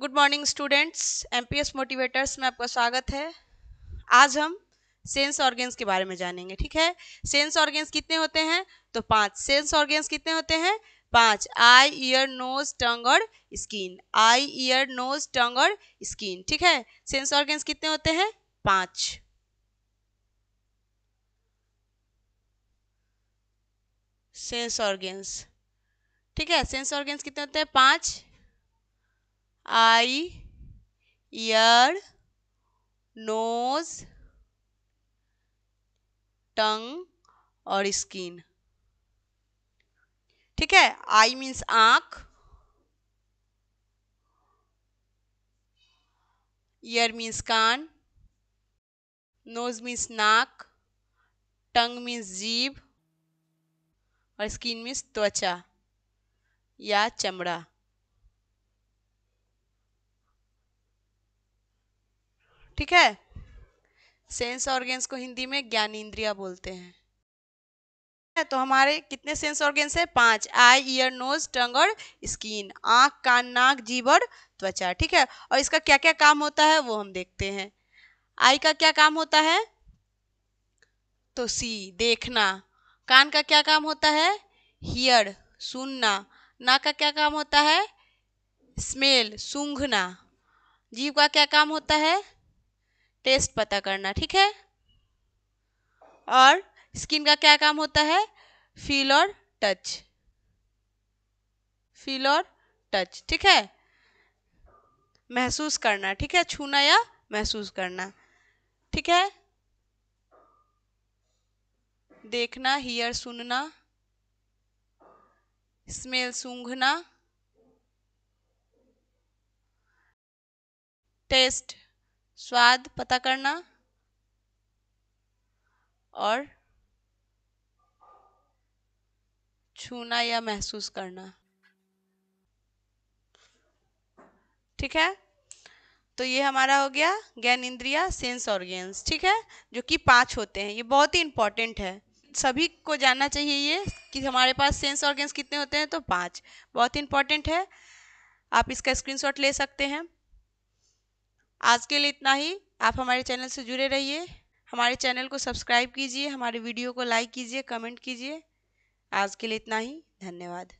good morning students MPS motivators में आपका स्वागत है आज हम सेंस ऑर्गेन्स के बारे में जानेंगे ठीक है सेंस ऑर्गेन्स कितने होते हैं तो पांच सेंस ऑर्गेन्स कितने होते हैं पांच आई ईयर नोज टंग और skin eye ear nose tongue और स्किन ठीक है सेंस ऑर्गेन्स कितने होते हैं पांच सेंस ऑर्गेन्स ठीक है सेंस ऑर्गेन्स कितने होते हैं पांच आई ईयर नोज टंग और स्किन ठीक है आई मीन्स आंख ईयर मीन्स कान नोज मीन्स नाक टंग मीन्स जीभ और स्किन मीन्स त्वचा या चमड़ा ठीक है सेंस ऑर्गेन्स को हिंदी में ज्ञान इंद्रिया बोलते हैं तो हमारे कितने सेंस ऑर्गेन्स है पांच आई ईयर नोज टंग और स्किन आंख कान नाक जीव और त्वचा ठीक है और इसका क्या क्या काम होता है वो हम देखते हैं आई का क्या काम होता है तो सी देखना कान का क्या काम होता है हियर सुनना नाक का क्या काम होता है स्मेल सूंघना जीव का क्या काम होता है टेस्ट पता करना ठीक है और स्किन का क्या काम होता है फील और टच फील और टच ठीक है महसूस करना ठीक है छूना या महसूस करना ठीक है देखना हियर सुनना स्मेल सूंघना टेस्ट स्वाद पता करना और छूना या महसूस करना ठीक है तो ये हमारा हो गया ज्ञान इंद्रिया सेंस ऑर्गेन्स ठीक है जो कि पांच होते हैं ये बहुत ही इंपॉर्टेंट है सभी को जानना चाहिए ये कि हमारे पास सेंस ऑर्गेन्स कितने होते हैं तो पांच बहुत ही इंपॉर्टेंट है आप इसका स्क्रीनशॉट ले सकते हैं आज के लिए इतना ही आप हमारे चैनल से जुड़े रहिए हमारे चैनल को सब्सक्राइब कीजिए हमारे वीडियो को लाइक कीजिए कमेंट कीजिए आज के लिए इतना ही धन्यवाद